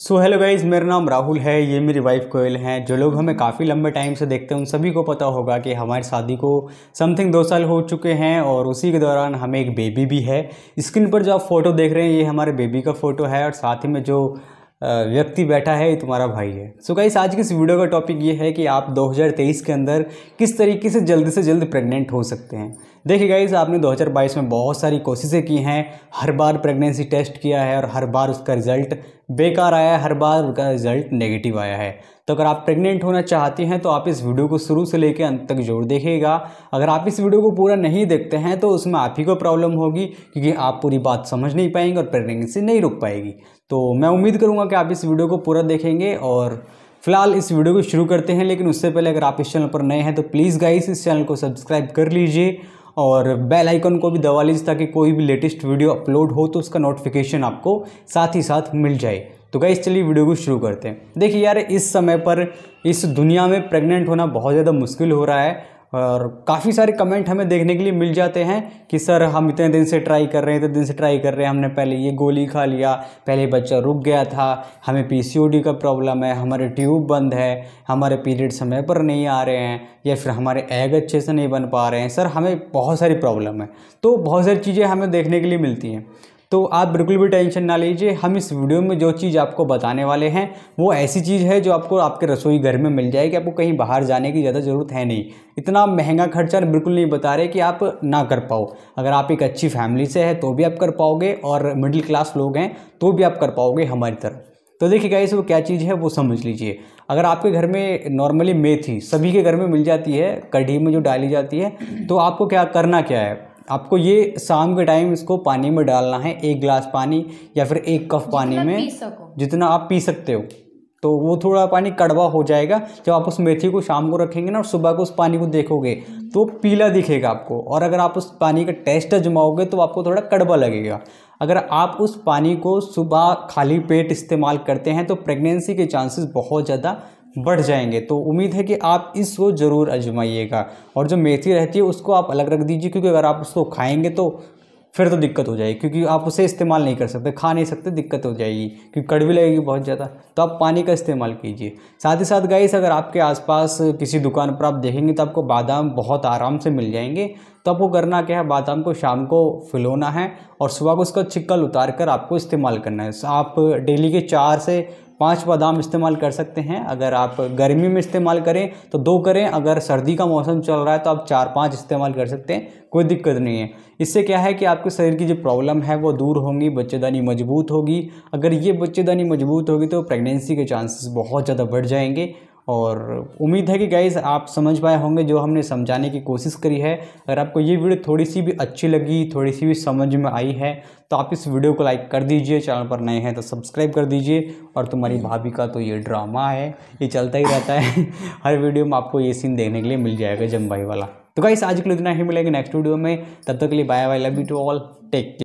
so hello guys मेरा नाम राहुल है ये मेरी वाइफ कोयल हैं जो लोग हमें काफ़ी लंबे टाइम से देखते हैं उन सभी को पता होगा कि हमारी शादी को समथिंग दो साल हो चुके हैं और उसी के दौरान हमें एक बेबी भी है स्क्रीन पर जो आप फ़ोटो देख रहे हैं ये हमारे बेबी का फ़ोटो है और साथ ही में जो व्यक्ति बैठा है ये तुम्हारा भाई है सो so गाइस आज की इस वीडियो का टॉपिक ये है कि आप 2023 के अंदर किस तरीके से जल्द से जल्द प्रेग्नेंट हो सकते हैं देखिए गाइस आपने 2022 में बहुत सारी कोशिशें की हैं हर बार प्रेगनेंसी टेस्ट किया है और हर बार उसका रिज़ल्ट बेकार आया है हर बार उसका रिज़ल्ट नेगेटिव आया है तो अगर आप प्रेग्नेंट होना चाहते हैं तो आप इस वीडियो को शुरू से लेकर अंत तक जोर देखिएगा अगर आप इस वीडियो को पूरा नहीं देखते हैं तो उसमें आप ही को प्रॉब्लम होगी क्योंकि आप पूरी बात समझ नहीं पाएंगे और प्रेगनेंसी नहीं रुक पाएगी तो मैं उम्मीद करूँगा कि आप इस वीडियो को पूरा देखेंगे और फिलहाल इस वीडियो को शुरू करते हैं लेकिन उससे पहले अगर आप इस चैनल पर नए हैं तो प्लीज़ गाइस इस चैनल को सब्सक्राइब कर लीजिए और बेल आइकन को भी दबा लीजिए ताकि कोई भी लेटेस्ट वीडियो अपलोड हो तो उसका नोटिफिकेशन आपको साथ ही साथ मिल जाए तो गाइस चलिए वीडियो को शुरू करते हैं देखिए यार इस समय पर इस दुनिया में प्रेग्नेंट होना बहुत ज़्यादा मुश्किल हो रहा है और काफ़ी सारे कमेंट हमें देखने के लिए मिल जाते हैं कि सर हम इतने दिन से ट्राई कर रहे हैं इतने दिन से ट्राई कर रहे हैं हमने पहले ये गोली खा लिया पहले बच्चा रुक गया था हमें पीसीओडी का प्रॉब्लम है हमारे ट्यूब बंद है हमारे पीरियड समय पर नहीं आ रहे हैं या फिर हमारे एग अच्छे से नहीं बन पा रहे हैं सर हमें बहुत सारी प्रॉब्लम है तो बहुत सारी चीज़ें हमें देखने के लिए मिलती हैं तो आप बिल्कुल भी टेंशन ना लीजिए हम इस वीडियो में जो चीज़ आपको बताने वाले हैं वो ऐसी चीज़ है जो आपको आपके रसोई घर में मिल जाएगी आपको कहीं बाहर जाने की ज़्यादा ज़रूरत है नहीं इतना महंगा खर्चा बिल्कुल नहीं बता रहे कि आप ना कर पाओ अगर आप एक अच्छी फैमिली से है तो भी आप कर पाओगे और मिडिल क्लास लोग हैं तो भी आप कर पाओगे हमारी तरफ तो देखिए गाइस वो क्या चीज़ है वो समझ लीजिए अगर आपके घर में नॉर्मली मेथी सभी के घर में मिल जाती है कढ़ी में जो डाली जाती है तो आपको क्या करना क्या है आपको ये शाम के टाइम इसको पानी में डालना है एक गिलास पानी या फिर एक कप पानी में जितना आप पी सकते हो तो वो थोड़ा पानी कड़वा हो जाएगा जब आप उस मेथी को शाम को रखेंगे ना और सुबह को उस पानी को देखोगे तो पीला दिखेगा आपको और अगर आप उस पानी का टेस्ट जमाओगे तो आपको थोड़ा कड़वा लगेगा अगर आप उस पानी को सुबह खाली पेट इस्तेमाल करते हैं तो प्रेगनेंसी के चांसेस बहुत ज़्यादा बढ़ जाएंगे तो उम्मीद है कि आप इसको ज़रूर आजमाइएगा और जो मेथी रहती है उसको आप अलग रख दीजिए क्योंकि अगर आप उसको खाएंगे तो फिर तो दिक्कत हो जाएगी क्योंकि आप उसे इस्तेमाल नहीं कर सकते खा नहीं सकते दिक्कत हो जाएगी क्योंकि कड़वी लगेगी बहुत ज़्यादा तो आप पानी का इस्तेमाल कीजिए साथ ही साथ गाइस अगर आपके आसपास किसी दुकान पर आप देखेंगे तो आपको बादाम बहुत आराम से मिल जाएंगे तो आपको करना क्या है बादाम को शाम को फिलोना है और सुबह को उसका छिक्कल उतार कर आपको इस्तेमाल करना है आप डेली के चार से पाँच बादाम इस्तेमाल कर सकते हैं अगर आप गर्मी में इस्तेमाल करें तो दो करें अगर सर्दी का मौसम चल रहा है तो आप चार पाँच इस्तेमाल कर सकते हैं कोई दिक्कत नहीं है इससे क्या है कि आपके शरीर की जो प्रॉब्लम है वो दूर होंगी बच्चेदानी मजबूत होगी अगर ये बच्चेदानी मजबूत होगी तो प्रेगनेंसी के चांसेस बहुत ज़्यादा बढ़ जाएंगे और उम्मीद है कि गाइज़ आप समझ पाए होंगे जो हमने समझाने की कोशिश करी है अगर आपको ये वीडियो थोड़ी सी भी अच्छी लगी थोड़ी सी भी समझ में आई है तो आप इस वीडियो को लाइक कर दीजिए चैनल पर नए हैं तो सब्सक्राइब कर दीजिए और तुम्हारी भाभी का तो ये ड्रामा है ये चलता ही रहता है हर वीडियो में आपको ये सीन देखने के लिए मिल जाएगा जम भाई वाला तो गाइस आज के लिए इतना ही मिलेगा नेक्स्ट वीडियो में तब तक के लिए bye bye love you to all take care